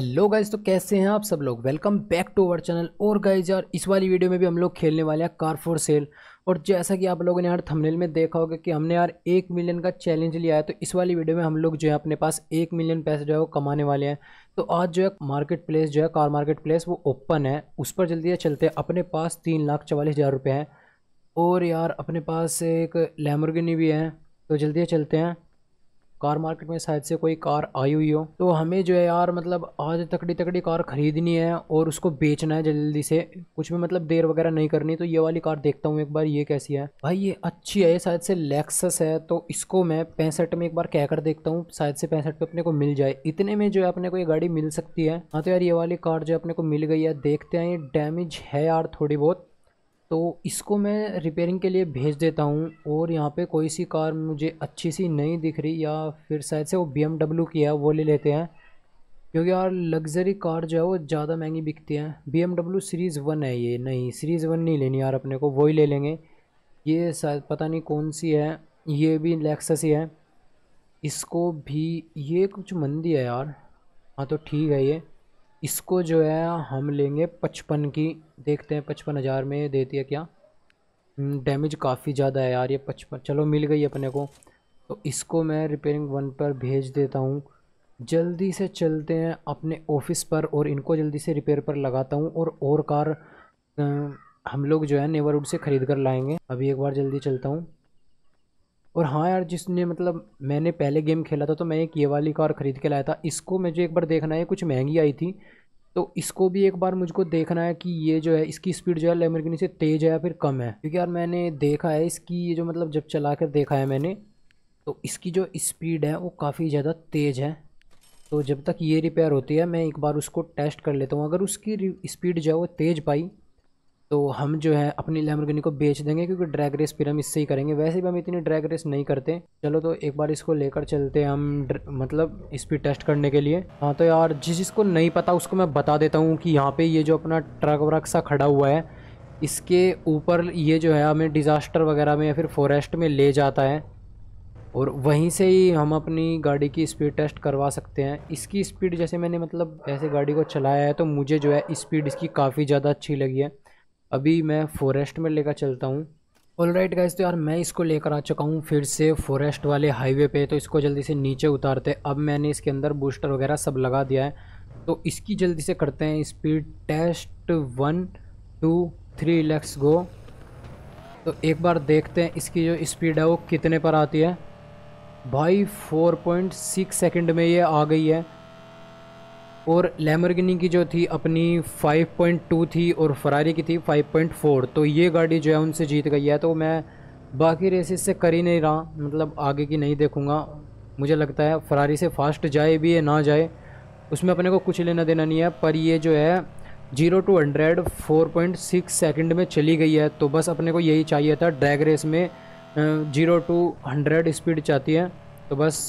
hello guys तो कैसे हैं आप सब लोग welcome back to our channel और गाइज यार इस वाली वीडियो में भी हम लोग खेलने वाले हैं कार फॉर सेल और जैसा कि आप लोगों ने यार थंबनेल में देखा होगा कि हमने यार एक मिलियन का चैलेंज लिया है तो इस वाली वीडियो में हम लोग जो है अपने पास एक मिलियन पैसे जो है वो कमाने वाले हैं तो आज जो है मार्केट प्लेस जो है कार मार्केट प्लेस वो ओपन है उस पर जल्दी से चलते हैं अपने पास तीन लाख चवालीस हज़ार रुपये हैं और यार अपने पास एक लेमरगिनी भी है तो जल्दी से चलते हैं कार मार्केट में शायद से कोई कार आई हुई हो तो हमें जो है यार मतलब आज तकड़ी तकड़ी कार खरीदनी है और उसको बेचना है जल्दी से कुछ भी मतलब देर वगैरह नहीं करनी तो ये वाली कार देखता हूँ एक बार ये कैसी है भाई ये अच्छी है शायद से लेक्सस है तो इसको मैं पैंसठ में एक बार कह कर देखता हूँ शायद से पैंसठ पे अपने को मिल जाए इतने में जो है अपने को ये गाड़ी मिल सकती है हाँ तो यार ये वाली कार जो अपने को मिल गई है देखते हैं ये डैमेज है यार थोड़ी बहुत तो इसको मैं रिपेयरिंग के लिए भेज देता हूँ और यहाँ पे कोई सी कार मुझे अच्छी सी नहीं दिख रही या फिर शायद से वो बी की है वो ले लेते हैं क्योंकि यार लग्जरी कार जो है वो ज़्यादा महंगी बिकती हैं बी सीरीज़ वन है ये नहीं सीरीज़ वन नहीं लेनी यार अपने को वही ले लेंगे ये शायद पता नहीं कौन सी है ये भी लेक्सस ही है इसको भी ये कुछ मंदी है यार हाँ तो ठीक है ये इसको जो है हम लेंगे पचपन की देखते हैं पचपन हज़ार में देती है क्या डैमेज हम्म, काफ़ी ज़्यादा है यार ये पचपन चलो मिल गई अपने को तो इसको मैं रिपेयरिंग वन पर भेज देता हूँ जल्दी से चलते हैं अपने ऑफिस पर और इनको जल्दी से रिपेयर पर लगाता हूँ और और कार हम लोग जो है नेवरवुड से ख़रीद कर लाएंगे अभी एक बार जल्दी चलता हूँ और हाँ यार जिसने मतलब मैंने पहले गेम खेला था तो मैं एक ये वाली कार ख़रीद के लाया था इसको मुझे एक बार देखना है कुछ महंगी आई थी तो इसको भी एक बार मुझको देखना है कि ये जो है इसकी स्पीड जो है लेमरगिनी से तेज़ है या फिर कम है क्योंकि यार मैंने देखा है इसकी ये जो मतलब जब चला कर देखा है मैंने तो इसकी जो स्पीड है वो काफ़ी ज़्यादा तेज़ है तो जब तक ये रिपेयर होती है मैं एक बार उसको टेस्ट कर लेता हूँ अगर उसकी स्पीड जो है वो तेज़ पाई तो हम जो है अपनी लैम्बर्गिनी को बेच देंगे क्योंकि ड्रैग रेस फिर हम इससे ही करेंगे वैसे भी हम इतनी ड्रैग रेस नहीं करते चलो तो एक बार इसको लेकर चलते हैं हम ड्र मतलब स्पीड टेस्ट करने के लिए हाँ तो यार जिस जिसको नहीं पता उसको मैं बता देता हूँ कि यहाँ पे ये जो अपना ट्रक व्रक सा खड़ा हुआ है इसके ऊपर ये जो है हमें डिज़ास्टर वगैरह में या फिर फॉरेस्ट में ले जाता है और वहीं से ही हम अपनी गाड़ी की स्पीड टेस्ट करवा सकते हैं इसकी स्पीड जैसे मैंने मतलब ऐसे गाड़ी को चलाया है तो मुझे जो है स्पीड इसकी काफ़ी ज़्यादा अच्छी लगी है अभी मैं फॉरेस्ट में लेकर चलता हूँ ऑल राइट गाइज तो यार मैं इसको लेकर आ चुका हूँ फिर से फॉरेस्ट वाले हाईवे पे तो इसको जल्दी से नीचे उतारते अब मैंने इसके अंदर बूस्टर वगैरह सब लगा दिया है तो इसकी जल्दी से करते हैं speed test one two three let's go तो एक बार देखते हैं इसकी जो स्पीड है वो कितने पर आती है भाई सिक्स सेकेंड में ये आ गई है और लेमरगिनी की जो थी अपनी 5.2 थी और फरारी की थी 5.4 तो ये गाड़ी जो है उनसे जीत गई है तो मैं बाकी रेसिस से कर ही नहीं रहा मतलब आगे की नहीं देखूँगा मुझे लगता है फरारी से फास्ट जाए भी या ना जाए उसमें अपने को कुछ लेना देना नहीं है पर ये जो है zero to hundred four point six second में चली गई है तो बस अपने को यही चाहिए था ड्रैग रेस में जीरो टू हंड्रेड स्पीड चाहती है तो बस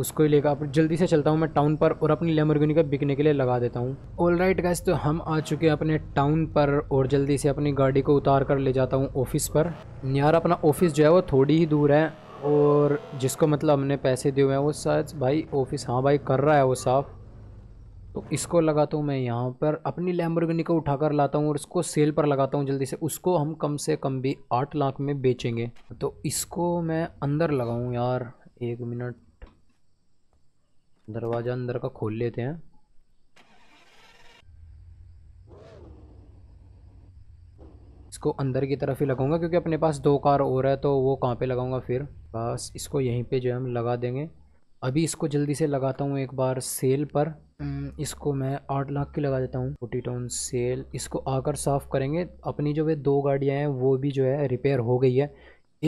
उसको ही लेगा अब जल्दी से चलता हूँ मैं टाउन पर और अपनी लेमरगिनी को बिकने के लिए लगा देता हूँ ऑल राइट गैस तो हम आ चुके हैं अपने टाउन पर और जल्दी से अपनी गाड़ी को उतार कर ले जाता हूँ ऑफिस पर यार अपना ऑफिस जो है वो थोड़ी ही दूर है और जिसको मतलब हमने पैसे दिए हुए हैं वो शायद भाई ऑफिस हाँ भाई कर रहा है वो साफ़ तो इसको लगाता हूँ मैं यहाँ पर अपनी लैम्बोर्गिनी को उठाकर लाता हूँ और इसको सेल पर लगाता हूँ जल्दी से उसको हम कम से कम भी आठ लाख में बेचेंगे तो इसको मैं अंदर लगाऊँ यार एक मिनट दरवाज़ा अंदर का खोल लेते हैं इसको अंदर की तरफ ही लगाऊंगा क्योंकि अपने पास दो कार और है तो वो कहाँ पे लगाऊंगा फिर बस इसको यहीं पे जो है हम लगा देंगे अभी इसको जल्दी से लगाता हूँ एक बार सेल पर हम्म, इसको मैं आठ लाख की लगा देता हूँ फोटी टाउन सेल इसको आकर साफ़ करेंगे अपनी जो वे दो गाड़ियाँ हैं वो भी जो है रिपेयर हो गई है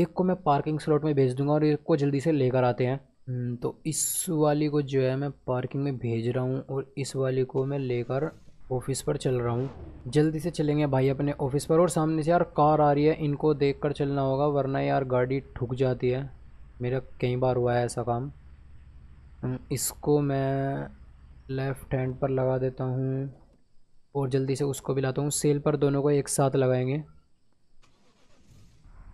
एक को मैं पार्किंग स्लॉट में भेज दूंगा और एक को जल्दी से लेकर आते हैं हम्म, तो इस वाली को जो है मैं पार्किंग में भेज रहा हूँ और इस वाली को मैं लेकर ऑफिस पर चल रहा हूँ जल्दी से चलेंगे भाई अपने ऑफिस पर और सामने से यार कार आ रही है इनको देख कर चलना होगा वरना यार गाड़ी ठुक जाती है मेरा कई बार हुआ है ऐसा काम हम्म, इसको मैं लेफ़्ट हैंड पर लगा देता हूँ और जल्दी से उसको भी लाता हूँ सेल पर दोनों को एक साथ लगाएंगे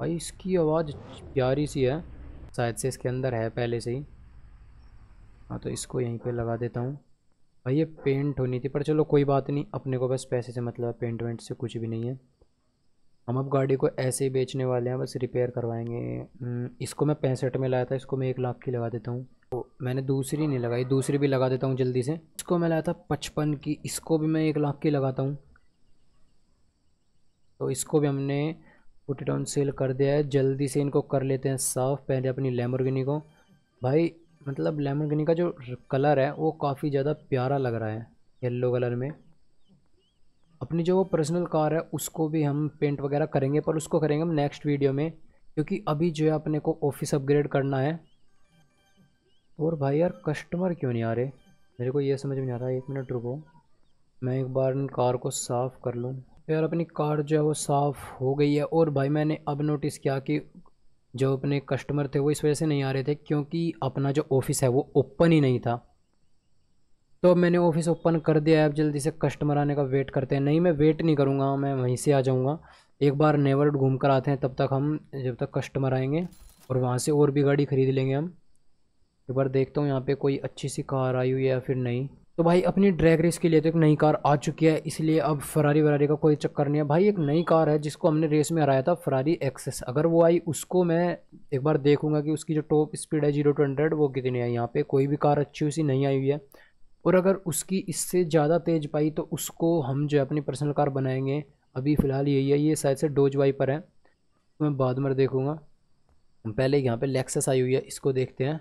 भाई इसकी आवाज़ प्यारी सी है शायद से इसके अंदर है पहले से ही हाँ तो इसको यहीं पे लगा देता हूँ भाई ये पेंट होनी थी पर चलो कोई बात नहीं अपने को बस पैसे से मतलब पेंट वेंट से कुछ भी नहीं है हम अब गाड़ी को ऐसे ही बेचने वाले हैं बस रिपेयर करवाएंगे हम्म, इसको मैं पैंसठ में लाया था इसको मैं एक लाख की लगा देता हूँ तो मैंने दूसरी नहीं लगाई दूसरी भी लगा देता हूँ जल्दी से इसको मैं लाया था पचपन की इसको भी मैं एक लाख की लगाता हूँ तो इसको भी हमने पुट इट ऑन सेल कर दिया है जल्दी से इनको कर लेते हैं साफ पहले अपनी लेमरगनी को भाई मतलब लेमरगनी का जो कलर है वो काफ़ी ज़्यादा प्यारा लग रहा है येल्लो कलर में अपनी जो वो पर्सनल कार है उसको भी हम पेंट वगैरह करेंगे पर उसको करेंगे हम नेक्स्ट वीडियो में क्योंकि अभी जो है अपने को ऑफिस अपग्रेड करना है और भाई यार कस्टमर क्यों नहीं आ रहे मेरे को ये समझ में नहीं आ रहा एक मिनट रुको मैं एक बार इन कार को साफ़ कर लूँ यार अपनी कार जो है वो साफ़ हो गई है और भाई मैंने अब नोटिस किया कि जो अपने कस्टमर थे वो इस वजह से नहीं आ रहे थे क्योंकि अपना जो ऑफिस है वो ओपन ही नहीं था तो अब मैंने ऑफिस ओपन कर दिया है अब जल्दी से कस्टमर आने का वेट करते हैं नहीं मैं वेट नहीं करूँगा मैं वहीं से आ जाऊँगा एक बार नेवर घूम कर आते हैं तब तक हम जब तक कस्टमर आएंगे और वहाँ से और भी गाड़ी ख़रीद लेंगे हम एक बार देखता हूँ यहाँ पे कोई अच्छी सी कार आई हुई है या फिर नहीं तो भाई अपनी ड्रैग रेस के लिए तो एक नई कार आ चुकी है इसलिए अब फरारी वरारी का कोई चक्कर नहीं है भाई एक नई कार है जिसको हमने रेस में हराया था फरारी एक्सेस अगर वो आई उसको मैं एक बार देखूंगा कि उसकी जो टॉप स्पीड है जीरो टू हंड्रेड वो कितनी है यहाँ पे कोई भी कार अच्छी उसी नहीं आई हुई है और अगर उसकी इससे ज़्यादा तेज पाई तो उसको हम जो है अपनी पर्सनल कार बनाएंगे अभी फ़िलहाल यही है ये शायद से डोज वाइपर है मैं बाद में देखूँगा पहले यहाँ पर लेक्सेस आई हुई है इसको देखते हैं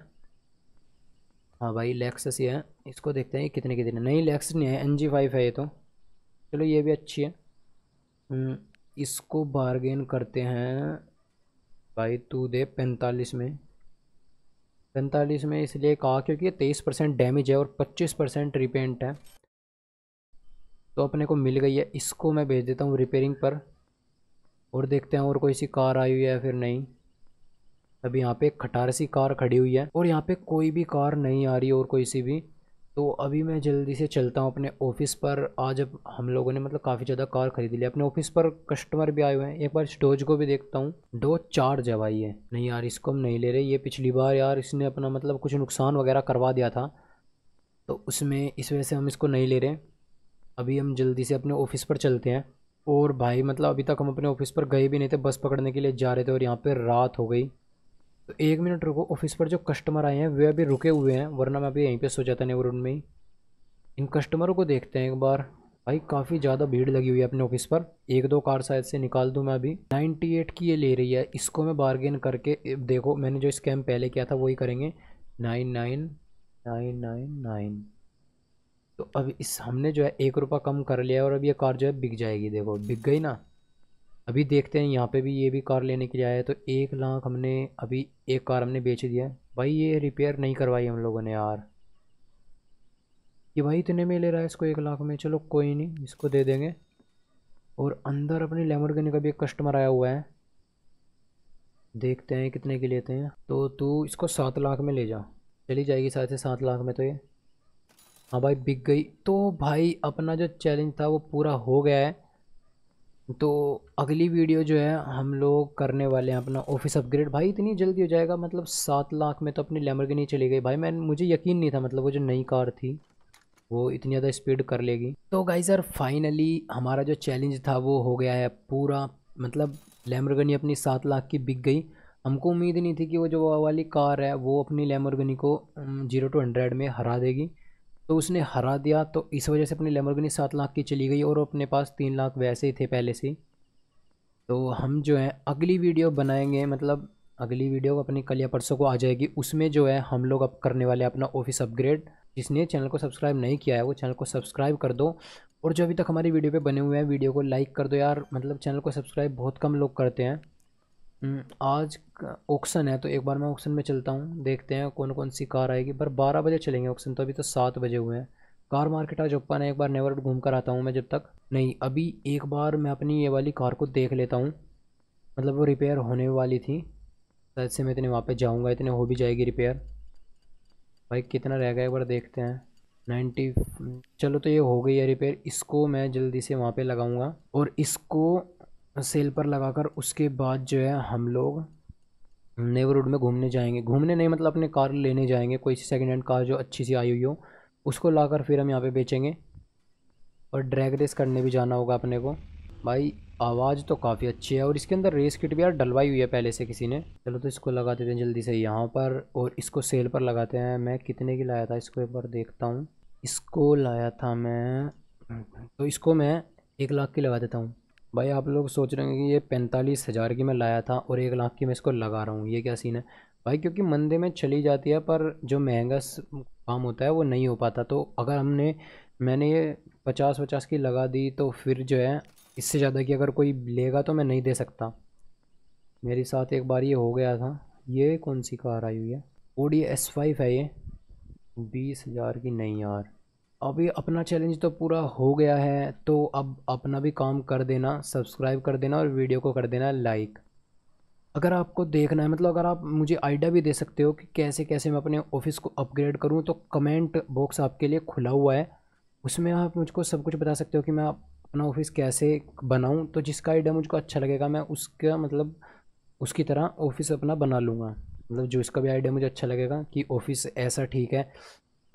हाँ भाई लेक्सस ही है इसको देखते हैं कितने कितने नहीं लेक्स नहीं है एन जी फाइव है ये तो चलो ये भी अच्छी है हम्म, इसको बारगेन करते हैं भाई तू दे पैंतालीस में पैंतालीस में इसलिए कहा क्योंकि ये तेईस परसेंट डैमेज है और पच्चीस परसेंट रिपेंट है तो अपने को मिल गई है इसको मैं भेज देता हूँ रिपेयरिंग पर और देखते हैं और कोई सी कार आई हुई है फिर नहीं अभी यहाँ पे खटार सी कार खड़ी हुई है और यहाँ पे कोई भी कार नहीं आ रही और कोई सी भी तो अभी मैं जल्दी से चलता हूँ अपने ऑफिस पर आज अब हम लोगों ने मतलब काफ़ी ज़्यादा कार खरीद ली अपने ऑफिस पर कस्टमर भी आए हुए हैं एक बार स्टोज को भी देखता हूँ डोज जवाई है नहीं यार इसको हम नहीं ले रहे ये पिछली बार यार इसने अपना मतलब कुछ नुकसान वगैरह करवा दिया था तो उसमें इस वजह से हम इसको नहीं ले रहे अभी हम जल्दी से अपने ऑफिस पर चलते हैं और भाई मतलब अभी तक हम अपने ऑफिस पर गए भी नहीं थे बस पकड़ने के लिए जा रहे थे और यहाँ पर रात हो गई तो एक मिनट रुको ऑफिस पर जो कस्टमर आए हैं वे अभी रुके हुए हैं वरना मैं अभी यहीं पे सो जाता नेवर में ही इन कस्टमरों को देखते हैं एक बार भाई काफ़ी ज़्यादा भीड़ लगी हुई है अपने ऑफिस पर एक दो कार शायद से निकाल दूँ मैं अभी 98 की ये ले रही है इसको मैं बार्गेन करके देखो मैंने जो स्कैम पहले किया था वही करेंगे nine nine nine nine nine तो अब इस हमने जो है एक रुपये कम कर लिया और अब ये कार जो है बिक जाएगी देखो बिक गई ना अभी देखते हैं यहाँ पे भी ये भी कार लेने के लिए आया तो एक लाख हमने अभी एक कार हमने बेच दिया भाई ये रिपेयर नहीं करवाई हम लोगों ने यार ये भाई इतने में ले रहा है इसको एक लाख में चलो कोई नहीं इसको दे देंगे और अंदर अपनी गने का भी एक कस्टमर आया हुआ है देखते हैं कितने के लेते हैं तो तू इसको सात लाख में ले जा चली जाएगी शायद से सात लाख में तो ये हाँ भाई बिक गई तो भाई अपना जो चैलेंज था वो पूरा हो गया है तो अगली वीडियो जो है हम लोग करने वाले हैं अपना ऑफिस अपग्रेड भाई इतनी जल्दी हो जाएगा मतलब सात लाख में तो अपनी नहीं चली गई भाई मैं मुझे यकीन नहीं था मतलब वो जो नई कार थी वो इतनी ज़्यादा स्पीड कर लेगी तो गाई सर फाइनली हमारा जो चैलेंज था वो हो गया है पूरा मतलब लेमरगनी अपनी सात लाख की बिक गई हमको उम्मीद नहीं थी कि वो जो वाली कार है वो अपनी लेमरगनी को जीरो टू हंड्रेड में हरा देगी तो उसने हरा दिया तो इस वजह से अपनी लेमरगनी सात लाख की चली गई और अपने पास तीन लाख वैसे ही थे पहले से तो हम जो है अगली वीडियो बनाएंगे मतलब अगली वीडियो अपनी कल या परसों को आ जाएगी उसमें जो है हम लोग अब करने वाले अपना ऑफिस अपग्रेड जिसने चैनल को सब्सक्राइब नहीं किया है वो चैनल को सब्सक्राइब कर दो और जो अभी तक हमारी वीडियो पे बने हुए हैं वीडियो को लाइक कर दो यार मतलब चैनल को सब्सक्राइब बहुत कम लोग करते हैं हम्म, आज ऑक्शन है तो एक बार मैं ऑक्शन में चलता हूँ देखते हैं कौन कौन सी कार आएगी पर बारह बजे चलेंगे ऑक्शन तो अभी तो सात बजे हुए हैं कार मार्केट आज ओपन है एक बार नेवर घूम कर आता हूँ मैं जब तक नहीं अभी एक बार मैं अपनी ये वाली कार को देख लेता हूँ मतलब वो रिपेयर होने वाली थी शायद से मैं इतने वहाँ पर जाऊँगा इतने हो भी जाएगी रिपेयर भाई कितना रह गया एक बार देखते हैं नाइन्टी चलो तो ये हो गई है रिपेयर इसको मैं जल्दी से वहाँ पे लगाऊंगा और इसको सेल पर लगाकर उसके बाद जो है हम लोग नेबरहुड में घूमने जाएंगे घूमने नहीं मतलब अपने कार लेने जाएंगे कोई सेकेंड हैंड कार जो अच्छी सी आई हुई हो उसको लाकर फिर हम यहाँ पे बेचेंगे और ड्रैग रेस करने भी जाना होगा अपने को भाई आवाज़ तो काफ़ी अच्छी है और इसके अंदर रेस किट भी यार डलवाई हुई है पहले से किसी ने चलो तो इसको लगा देते हैं जल्दी से यहाँ पर और इसको सेल पर लगाते हैं मैं कितने की लाया था इसको एक बार देखता हूँ इसको लाया था मैं तो इसको मैं एक लाख की लगा देता हूँ भाई आप लोग सोच रहे हैं कि ये पैंतालीस हज़ार की मैं लाया था और एक लाख की मैं इसको लगा रहा हूँ ये क्या सीन है भाई क्योंकि मंदे में चली जाती है पर जो महंगा काम होता है वो नहीं हो पाता तो अगर हमने मैंने ये पचास पचास की लगा दी तो फिर जो है इससे ज़्यादा की अगर कोई लेगा तो मैं नहीं दे सकता मेरे साथ एक बार ये हो गया था ये कौन सी कार आई हुई है ओ डी एस फाइव है ये बीस हज़ार की नहीं यार अब ये अपना चैलेंज तो पूरा हो गया है तो अब अपना भी काम कर देना सब्सक्राइब कर देना और वीडियो को कर देना लाइक अगर आपको देखना है मतलब अगर आप मुझे आइडिया भी दे सकते हो कि कैसे कैसे मैं अपने ऑफिस को अपग्रेड करूं तो कमेंट बॉक्स आपके लिए खुला हुआ है उसमें आप मुझको सब कुछ बता सकते हो कि मैं अपना ऑफिस कैसे बनाऊं तो जिसका आइडिया मुझको अच्छा लगेगा मैं उसका मतलब उसकी तरह ऑफिस अपना बना लूँगा मतलब जो इसका भी आइडिया मुझे अच्छा लगेगा कि ऑफिस ऐसा ठीक है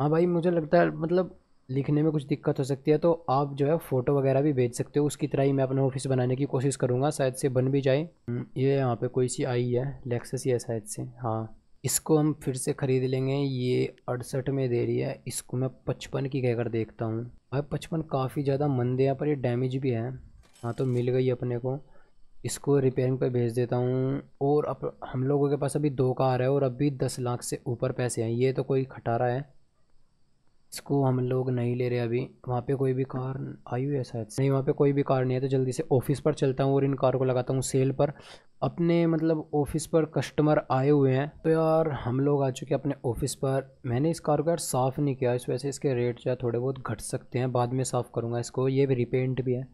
हाँ भाई मुझे लगता है मतलब लिखने में कुछ दिक्कत हो सकती है तो आप जो है फ़ोटो वगैरह भी भेज सकते हो उसकी तरह ही मैं अपना ऑफिस बनाने की कोशिश करूँगा शायद से बन भी जाए हम्म, ये यहाँ पे कोई सी आई है लेक्सस ही है शायद से हाँ इसको हम फिर से ख़रीद लेंगे ये अड़सठ में दे रही है इसको मैं पचपन की कहकर देखता हूँ भाई पचपन काफ़ी ज़्यादा मंद है पर ये डैमेज भी है हाँ तो मिल गई अपने को इसको रिपेयरिंग पे भेज देता हूँ और अब हम लोगों के पास अभी दो कार है और अभी दस लाख से ऊपर पैसे हैं ये तो कोई खटारा है इसको हम लोग नहीं ले रहे अभी वहाँ पे कोई भी कार आई हुई है शायद नहीं वहाँ पे कोई भी कार नहीं है तो जल्दी से ऑफिस पर चलता हूँ और इन कार को लगाता हूँ सेल पर अपने मतलब ऑफिस पर कस्टमर आए हुए हैं तो यार हम लोग आ चुके हैं अपने ऑफिस पर मैंने इस कार को यार साफ़ नहीं किया इस वजह से इसके रेट जो है थोड़े बहुत घट सकते हैं बाद में साफ़ करूँगा इसको ये भी रिपेंट भी है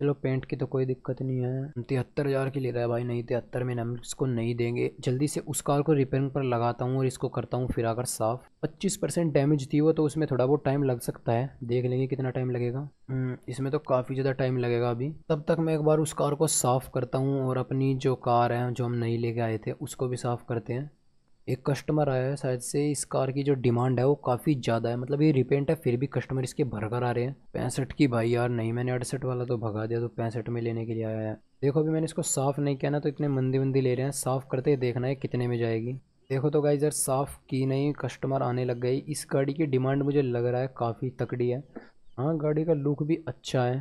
चलो पेंट की तो कोई दिक्कत नहीं है तिहत्तर हज़ार की ले रहा है भाई नहीं तिहत्तर में हम इसको नहीं देंगे जल्दी से उस कार को रिपेयरिंग पर लगाता हूँ और इसको करता हूँ फिर आकर साफ पच्चीस परसेंट डैमेज थी वो तो उसमें थोड़ा बहुत टाइम लग सकता है देख लेंगे कितना टाइम लगेगा हम्म, इसमें तो काफ़ी ज़्यादा टाइम लगेगा अभी तब तक मैं एक बार उस कार को साफ़ करता हूँ और अपनी जो कार है जो हम नहीं लेके आए थे उसको भी साफ़ करते हैं एक कस्टमर आया है शायद से इस कार की जो डिमांड है वो काफ़ी ज़्यादा है मतलब ये रिपेंट है फिर भी कस्टमर इसके भरकर आ रहे हैं पैंसठ की भाई यार नहीं मैंने अड़सठ वाला तो भगा दिया तो पैंसठ में लेने के लिए आया है देखो अभी मैंने इसको साफ़ नहीं किया ना तो इतने मंदी मंदी ले रहे हैं साफ़ करते ही देखना है कितने में जाएगी देखो तो गाई यार साफ़ की नहीं कस्टमर आने लग गई इस गाड़ी की डिमांड मुझे लग रहा है काफ़ी तकड़ी है हाँ गाड़ी का लुक भी अच्छा है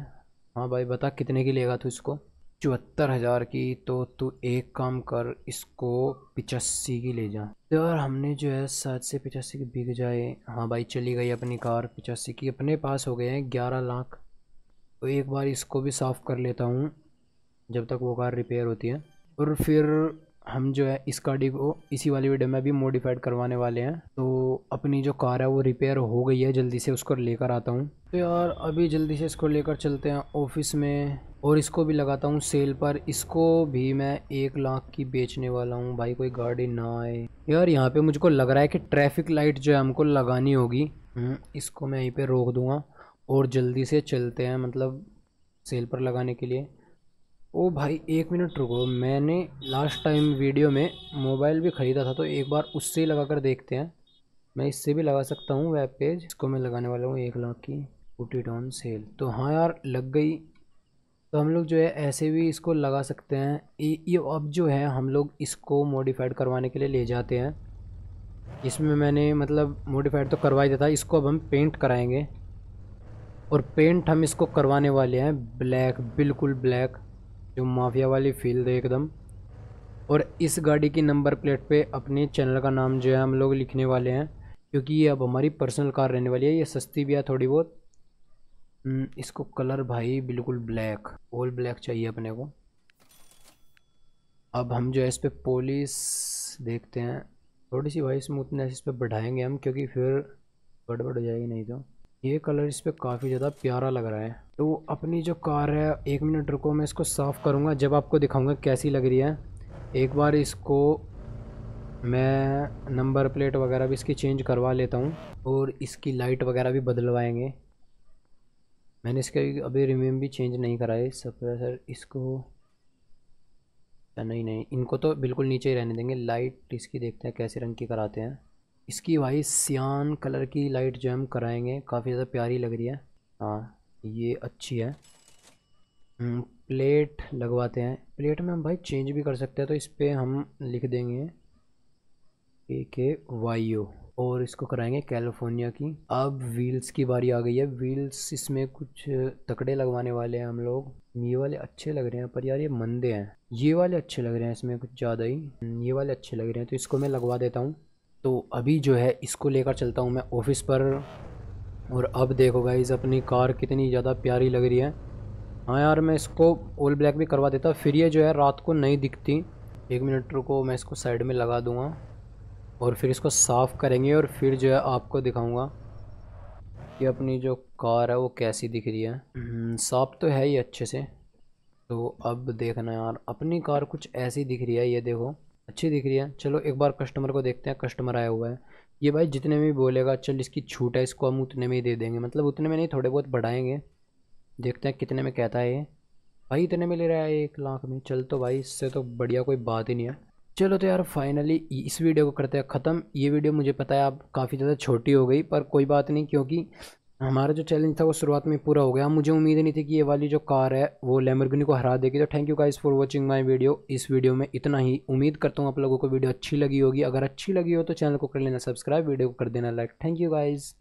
हाँ भाई बता कितने की लेगा तू इसको चौहत्तर हज़ार की तो तू एक काम कर इसको पिचासी की ले जा यार हमने जो है सात से पिचासी की बिक जाए हाँ भाई चली गई अपनी कार पिचासी की अपने पास हो गए हैं ग्यारह लाख तो एक बार इसको भी साफ़ कर लेता हूँ जब तक वो कार रिपेयर होती है और फिर हम जो है इस गाड़ी को इसी वाली वीडियो में भी मॉडिफाइड करवाने वाले हैं तो अपनी जो कार है वो रिपेयर हो गई है जल्दी से उसको लेकर आता हूँ तो यार अभी जल्दी से इसको लेकर चलते हैं ऑफिस में और इसको भी लगाता हूँ सेल पर इसको भी मैं एक लाख की बेचने वाला हूँ भाई कोई गाड़ी ना आए यार यहाँ पे मुझको लग रहा है कि ट्रैफिक लाइट जो है हमको लगानी होगी हम्म, इसको मैं यहीं पे रोक दूँगा और जल्दी से चलते हैं मतलब सेल पर लगाने के लिए ओ भाई एक मिनट रुको मैंने लास्ट टाइम वीडियो में मोबाइल भी ख़रीदा था तो एक बार उससे ही लगा कर देखते हैं मैं इससे भी लगा सकता हूँ वेब पेज इसको मैं लगाने वाला हूँ एक लाख की पुटी डॉन सेल तो हाँ यार लग गई तो हम लोग जो है ऐसे भी इसको लगा सकते हैं ये अब जो है हम लोग इसको मॉडिफाइड करवाने के लिए ले जाते हैं इसमें मैंने मतलब मॉडिफाइड तो करवा ही दिया था इसको अब हम पेंट कराएंगे और पेंट हम इसको करवाने वाले हैं ब्लैक बिल्कुल ब्लैक जो माफिया वाली फील दे एकदम और इस गाड़ी की नंबर प्लेट पे अपने चैनल का नाम जो है हम लोग लिखने वाले हैं क्योंकि ये अब हमारी पर्सनल कार रहने वाली है ये सस्ती भी है थोड़ी बहुत हम्म, इसको कलर भाई बिल्कुल ब्लैक ऑल ब्लैक चाहिए अपने को अब हम जो है इस पर पोलिस देखते हैं थोड़ी सी भाई स्मूथनेस इस पर बढ़ाएंगे हम क्योंकि फिर गड़बड़ हो जाएगी नहीं तो ये कलर इस पर काफ़ी ज़्यादा प्यारा लग रहा है तो अपनी जो कार है एक मिनट रुको मैं इसको साफ़ करूँगा जब आपको दिखाऊँगा कैसी लग रही है एक बार इसको मैं नंबर प्लेट वगैरह भी इसकी चेंज करवा लेता हूँ और इसकी लाइट वगैरह भी बदलवाएंगे मैंने इसके अभी रिम्यूम भी चेंज नहीं कराए सप्रेसर इसको नहीं नहीं इनको तो बिल्कुल नीचे ही रहने देंगे लाइट इसकी देखते हैं कैसे रंग की कराते हैं इसकी भाई सियान कलर की लाइट जो हम कराएंगे काफ़ी ज़्यादा प्यारी लग रही है हाँ ये अच्छी है प्लेट लगवाते हैं प्लेट में हम भाई चेंज भी कर सकते हैं तो इस पर हम लिख देंगे ए के वाई ओ और इसको कराएंगे कैलिफोर्निया की अब व्हील्स की बारी आ गई है व्हील्स इसमें कुछ तकड़े लगवाने वाले हैं हम लोग ये वाले अच्छे लग रहे हैं पर यार ये मंदे हैं ये वाले अच्छे लग रहे हैं इसमें कुछ ज़्यादा ही ये वाले अच्छे लग रहे हैं तो इसको मैं लगवा देता हूँ तो अभी जो है इसको लेकर चलता हूँ मैं ऑफिस पर और अब देखो गाइज़ अपनी कार कितनी ज़्यादा प्यारी लग रही है हाँ यार मैं इसको ऑल ब्लैक भी करवा देता फिर ये जो है रात को नहीं दिखती एक मिनट को मैं इसको साइड में लगा दूँगा और फिर इसको साफ़ करेंगे और फिर जो है आपको दिखाऊँगा कि अपनी जो कार है वो कैसी दिख रही है हम्म, साफ तो है ही अच्छे से तो अब देखना यार अपनी कार कुछ ऐसी दिख रही है ये देखो अच्छी दिख रही है चलो एक बार कस्टमर को देखते हैं कस्टमर आया हुआ है ये भाई जितने में भी बोलेगा चल इसकी छूट है इसको हम उतने में ही दे देंगे मतलब उतने में नहीं थोड़े बहुत बढ़ाएंगे देखते हैं कितने में कहता है ये भाई इतने में ले रहा है एक लाख में चल तो भाई इससे तो बढ़िया कोई बात ही नहीं है चलो तो यार फाइनली इस वीडियो को करते हैं ख़त्म ये वीडियो मुझे पता है आप काफ़ी ज़्यादा छोटी हो गई पर कोई बात नहीं क्योंकि हमारा जो चैलेंज था वो शुरुआत में पूरा हो गया मुझे उम्मीद नहीं थी कि ये वाली जो कार है वो लेमरगनी को हरा देगी तो thank you guys for watching my video इस वीडियो में इतना ही उम्मीद करता हूँ आप लोगों को वीडियो अच्छी लगी होगी अगर अच्छी लगी हो तो चैनल को कर लेना सब्सक्राइब वीडियो को कर देना लाइक थैंक यू गाइज़